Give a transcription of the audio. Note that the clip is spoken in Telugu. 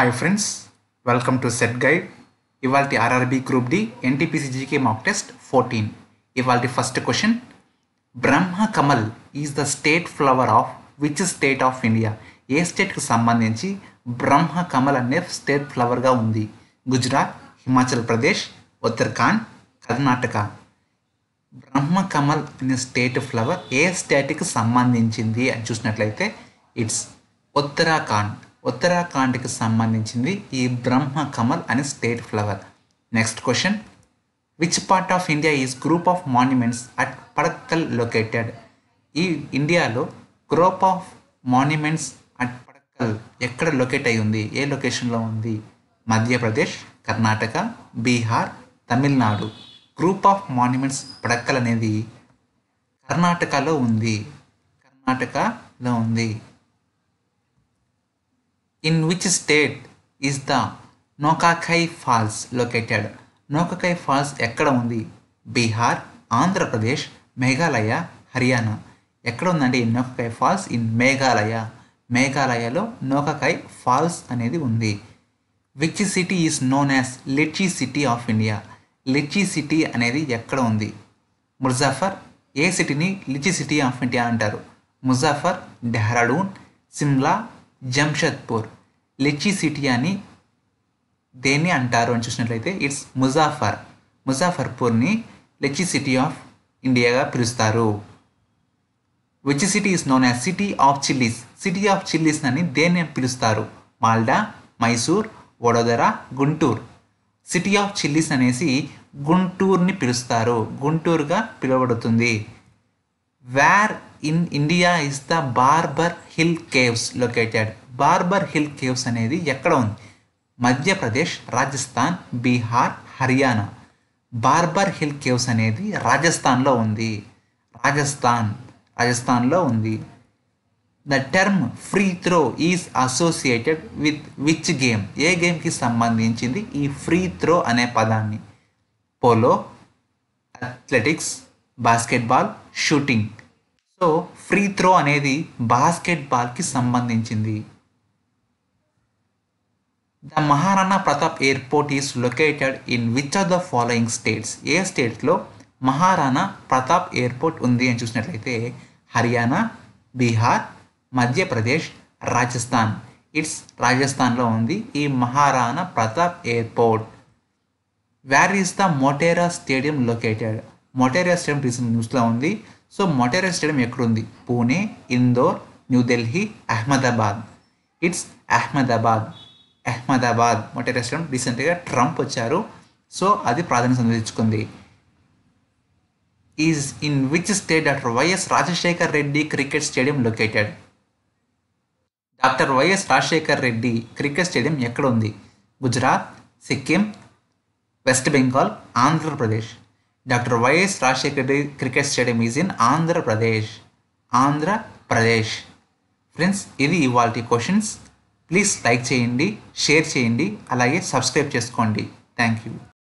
hi friends welcome to set guide ఇవాళ RRB group D NTPC GK mock test fourteen ఇవాళ first question Brahma Kamal is the state flower of which state of India ఏ స్టేట్కి సంబంధించి బ్రహ్మ కమల్ అనే స్టేట్ ఫ్లవర్గా ఉంది గుజరాత్ హిమాచల్ ప్రదేశ్ ఉత్తరాఖండ్ కర్ణాటక బ్రహ్మ కమల్ అనే స్టేట్ ఫ్లవర్ ఏ స్టేట్కి సంబంధించింది అని చూసినట్లయితే ఇట్స్ ఉత్తరాఖండ్ ఉత్తరాఖండ్కి సంబంధించింది ఈ బ్రహ్మ కమల్ అనే state flower next question which part of India is group of monuments at Pattadakal located ఈ ఇండియాలో group of monuments at Pattadakal ఎక్కడ లొకేట్ అయి ఉంది ఏ లొకేషన్లో ఉంది Madhya Pradesh Karnataka Bihar Tamil Nadu group of monuments Pattadakal అనేది కర్ణాటకలో ఉంది కర్ణాటకలో ఉంది in which state is the Nohkalikai falls located Nohkalikai falls ఎక్కడ ఉంది బీహార్ ఆంధ్రప్రదేశ్ మేఘాలయ హర్యానా ఎక్కడ ఉందండి నోకాఖై ఫాల్స్ ఇన్ మేఘాలయ మేఘాలయలో నోకాఖై ఫాల్స్ అనేది ఉంది which city is known as litchi city of India litchi city అనేది ఎక్కడ ఉంది ముజాఫర్ ఏ సిటీని లిచీ సిటీ ఆఫ్ ఇండియా అంటారు ముజాఫర్ డెహ్రాడూన్ సిమ్లా జంషద్పూర్ లిచ్చి సిటీ అని దేన్ని అంటారు అని చూసినట్లయితే ఇట్స్ ముజాఫర్ ముజాఫర్పూర్ని లిచ్చి సిటీ ఆఫ్ ఇండియాగా పిలుస్తారు which city is known as city of chillies city of chillies అని దేన్ని పిలుస్తారు Malda Mysore Vadodara Guntur city of chillies అనేసి గుంటూరుని పిలుస్తారు గుంటూరుగా పిలువబడుతుంది where in India is the Barabar hill caves located Barabar hill caves అనేది ఎక్కడ ఉంది మధ్యప్రదేశ్ రాజస్థాన్ బీహార్ హర్యానా బార్బర్ హిల్ కేవ్స్ అనేది రాజస్థాన్లో ఉంది రాజస్థాన్ రాజస్థాన్లో ఉంది the term free throw is associated with which game ఏ గేమ్కి సంబంధించింది ఈ ఫ్రీ త్రో అనే పదాన్ని polo athletics basketball shooting so free throw అనేది బాస్కెట్ బాల్కి సంబంధించింది the Maharana Pratap airport is located in which of the following states ఏ స్టేట్లో మహారాణా ప్రతాప్ ఎయిర్పోర్ట్ ఉంది అని చూసినట్లయితే హర్యానా బీహార్ మధ్యప్రదేశ్ రాజస్థాన్ ఇట్స్ రాజస్థాన్లో ఉంది ఈ Maharana Pratap airport where is the Motera stadium located Motera stadium recent న్యూస్లో ఉంది సో మొటేరా స్టేడియం ఎక్కడుంది పూణే ఇందోర్ న్యూఢిల్లీ అహ్మదాబాద్ ఇట్స్ అహ్మదాబాద్ అహ్మదాబాద్ మొటేరా స్టేడియం రీసెంట్గా ట్రంప్ వచ్చారు సో అది ప్రాధాన్యత సంతరించుకుంది is in which state doctor YS Rajasekhar Reddy cricket stadium located doctor YS Rajasekhar Reddy cricket stadium ఎక్కడ ఉంది Gujarat Sikkim West Bengal Andhra Pradesh doctor YS Reddy cricket stadium is in Andhra Pradesh Andhra Pradesh friends ఇది ఇవాళ క్వశ్చన్స్ ప్లీజ్ లైక్ చేయండి షేర్ చేయండి అలాగే సబ్స్క్రైబ్ చేసుకోండి థ్యాంక్ యూ